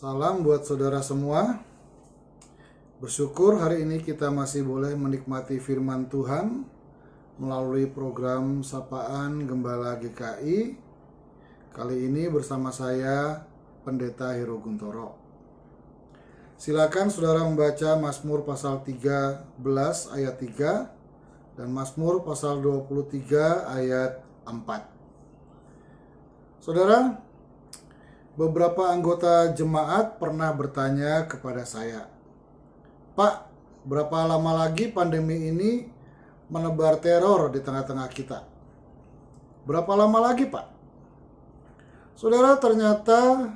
Salam buat saudara semua. Bersyukur hari ini kita masih boleh menikmati firman Tuhan melalui program Sapaan Gembala GKI. Kali ini bersama saya Pendeta Hero Guntoro. Silakan saudara membaca Mazmur pasal 13 ayat 3 dan Mazmur pasal 23 ayat 4. Saudara, beberapa anggota jemaat pernah bertanya kepada saya, "Pak, berapa lama lagi pandemi ini menebar teror di tengah-tengah kita? Berapa lama lagi, Pak?" Saudara, ternyata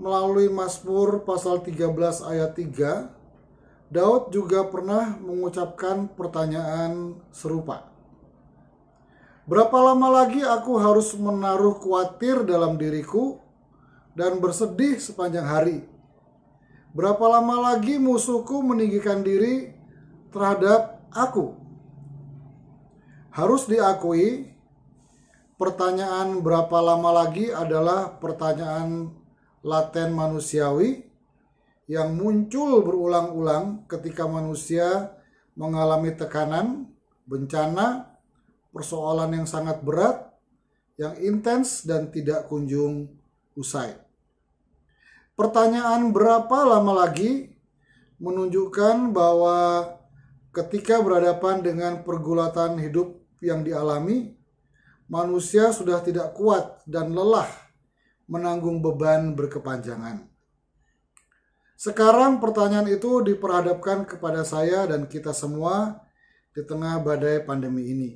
melalui Mazmur pasal 13 ayat 3, Daud juga pernah mengucapkan pertanyaan serupa. Berapa lama lagi aku harus menaruh khawatir dalam diriku dan bersedih sepanjang hari. Berapa lama lagi musuhku meninggikan diri terhadap aku? Harus diakui, pertanyaan berapa lama lagi adalah pertanyaan laten manusiawi yang muncul berulang-ulang ketika manusia mengalami tekanan, bencana, persoalan yang sangat berat, yang intens dan tidak kunjung usai. Pertanyaan berapa lama lagi menunjukkan bahwa ketika berhadapan dengan pergulatan hidup yang dialami, manusia sudah tidak kuat dan lelah menanggung beban berkepanjangan. Sekarang pertanyaan itu diperhadapkan kepada saya dan kita semua di tengah badai pandemi ini.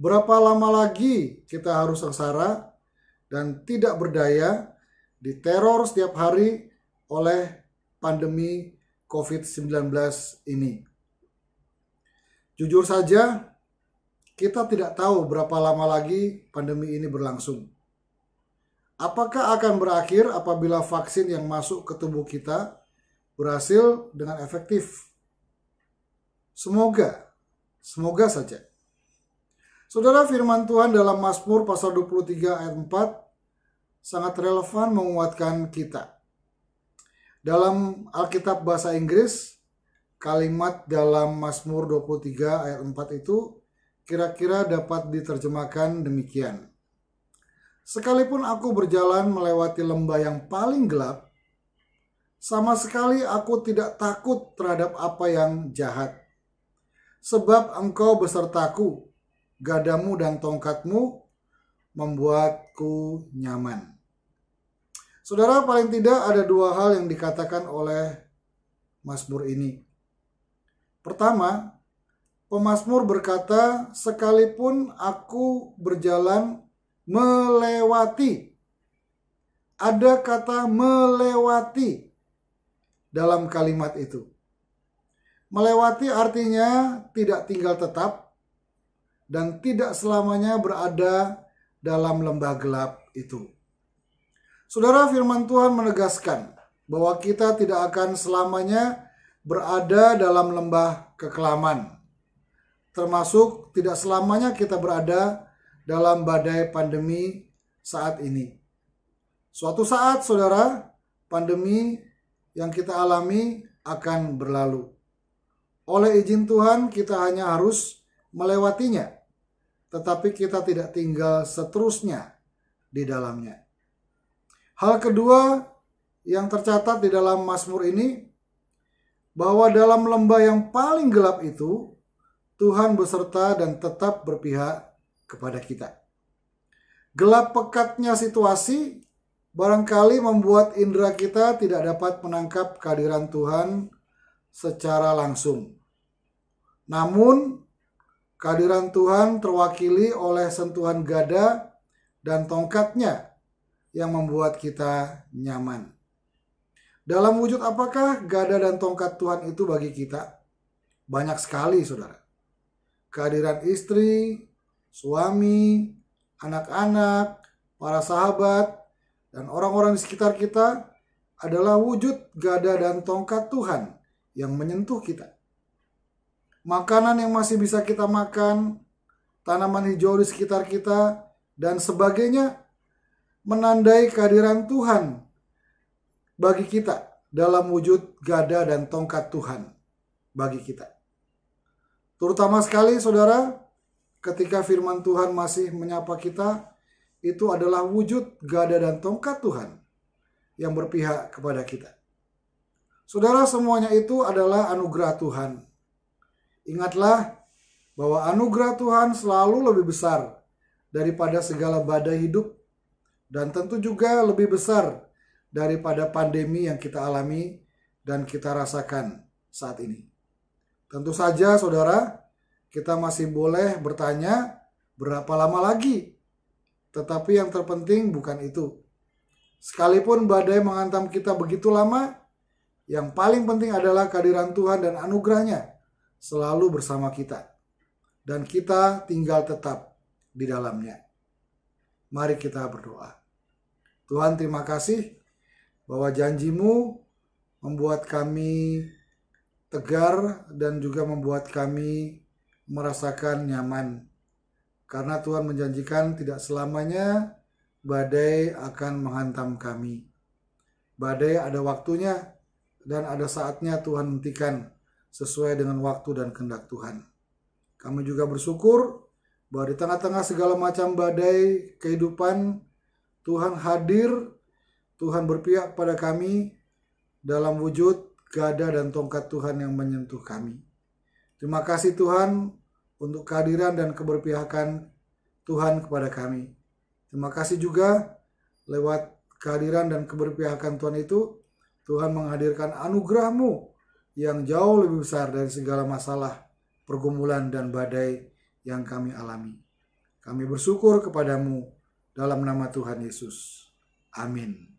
Berapa lama lagi kita harus sengsara dan tidak berdaya diteror setiap hari oleh pandemi COVID-19 ini. Jujur saja, kita tidak tahu berapa lama lagi pandemi ini berlangsung. Apakah akan berakhir apabila vaksin yang masuk ke tubuh kita berhasil dengan efektif? Semoga, semoga saja. Saudara firman Tuhan dalam Mazmur pasal 23 ayat 4 sangat relevan menguatkan kita. Dalam Alkitab bahasa Inggris, kalimat dalam Mazmur 23 ayat 4 itu kira-kira dapat diterjemahkan demikian. Sekalipun aku berjalan melewati lembah yang paling gelap, sama sekali aku tidak takut terhadap apa yang jahat. Sebab engkau besertaku, gadamu dan tongkatmu membuatku nyaman. Saudara, paling tidak ada dua hal yang dikatakan oleh Mazmur ini. Pertama, pemazmur berkata, "Sekalipun aku berjalan melewati." Ada kata melewati dalam kalimat itu. Melewati artinya tidak tinggal tetap dan tidak selamanya berada dalam lembah gelap itu. Saudara firman Tuhan menegaskan bahwa kita tidak akan selamanya berada dalam lembah kekelaman. Termasuk tidak selamanya kita berada dalam badai pandemi saat ini. Suatu saat saudara, pandemi yang kita alami akan berlalu. Oleh izin Tuhan kita hanya harus melewatinya, tetapi kita tidak tinggal seterusnya di dalamnya. Hal kedua yang tercatat di dalam Mazmur ini bahwa dalam lembah yang paling gelap itu Tuhan beserta dan tetap berpihak kepada kita. Gelap pekatnya situasi barangkali membuat indera kita tidak dapat menangkap kehadiran Tuhan secara langsung. Namun, kehadiran Tuhan terwakili oleh sentuhan gada dan tongkatnya yang membuat kita nyaman. Dalam wujud apakah gada dan tongkat Tuhan itu bagi kita? Banyak sekali, saudara. Kehadiran istri, suami, anak-anak, para sahabat, dan orang-orang di sekitar kita adalah wujud gada dan tongkat Tuhan yang menyentuh kita. Makanan yang masih bisa kita makan, tanaman hijau di sekitar kita, dan sebagainya menandai kehadiran Tuhan bagi kita dalam wujud gada dan tongkat Tuhan bagi kita. Terutama sekali saudara, ketika firman Tuhan masih menyapa kita, itu adalah wujud gada dan tongkat Tuhan yang berpihak kepada kita. Saudara, semuanya itu adalah anugerah Tuhan. Ingatlah bahwa anugerah Tuhan selalu lebih besar daripada segala badai hidup dan tentu juga lebih besar daripada pandemi yang kita alami dan kita rasakan saat ini. Tentu saja, saudara, kita masih boleh bertanya berapa lama lagi, tetapi yang terpenting bukan itu. Sekalipun badai menghantam kita begitu lama, yang paling penting adalah kehadiran Tuhan dan anugerahnya selalu bersama kita. Dan kita tinggal tetap di dalamnya. Mari kita berdoa. Tuhan terima kasih bahwa janjimu membuat kami tegar dan juga membuat kami merasakan nyaman. Karena Tuhan menjanjikan tidak selamanya badai akan menghantam kami. Badai ada waktunya dan ada saatnya Tuhan hentikan sesuai dengan waktu dan kehendak Tuhan. Kami juga bersyukur bahwa di tengah-tengah segala macam badai kehidupan, Tuhan hadir, Tuhan berpihak pada kami dalam wujud gada dan tongkat Tuhan yang menyentuh kami. Terima kasih Tuhan untuk kehadiran dan keberpihakan Tuhan kepada kami. Terima kasih juga lewat kehadiran dan keberpihakan Tuhan itu, Tuhan menghadirkan anugerahmu yang jauh lebih besar dari segala masalah, pergumulan, dan badai yang kami alami. Kami bersyukur kepadamu dalam nama Tuhan Yesus. Amin.